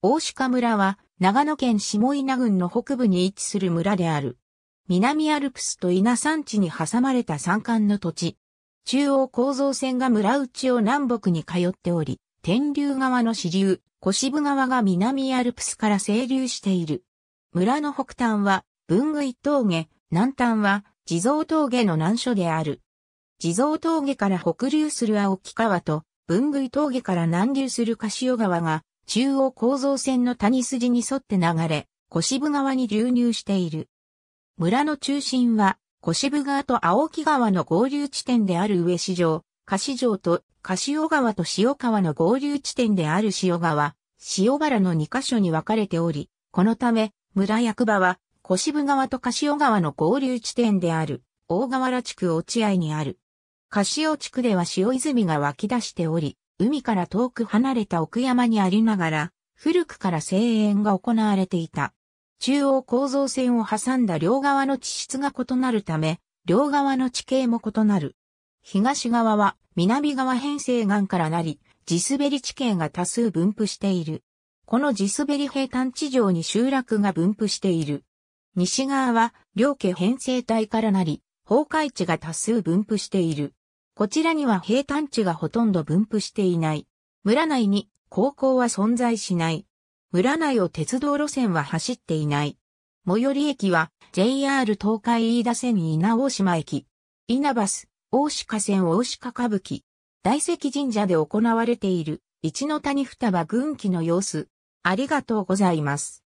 大鹿村は長野県下稲郡の北部に位置する村である。南アルプスと稲山地に挟まれた山間の土地。中央構造線が村内を南北に通っており、天竜川の支流、小渋川が南アルプスから清流している。村の北端は文具峠、南端は地蔵峠の難所である。地蔵峠から北流する青木川と、文具峠から南流する柏川が中央構造線の谷筋に沿って流れ、小渋川に流入している。村の中心は、小渋川と青木川の合流地点である上市場、菓子城と菓子川と塩川の合流地点である塩川、塩原の2カ所に分かれており、このため、村役場は、小渋川と柏川の合流地点である、大河原地区落合にある。柏地区では塩泉が湧き出しており、海から遠く離れた奥山にありながら、古くから声援が行われていた。中央構造線を挟んだ両側の地質が異なるため、両側の地形も異なる。東側は南側編成岩からなり、地滑り地形が多数分布している。この地滑り平坦地上に集落が分布している。西側は両家編成帯からなり、崩壊地が多数分布している。こちらには平坦地がほとんど分布していない。村内に高校は存在しない。村内を鉄道路線は走っていない。最寄り駅は JR 東海飯田線稲大島駅。稲バス、大鹿線大鹿歌舞伎。大石神社で行われている一の谷双葉軍記の様子。ありがとうございます。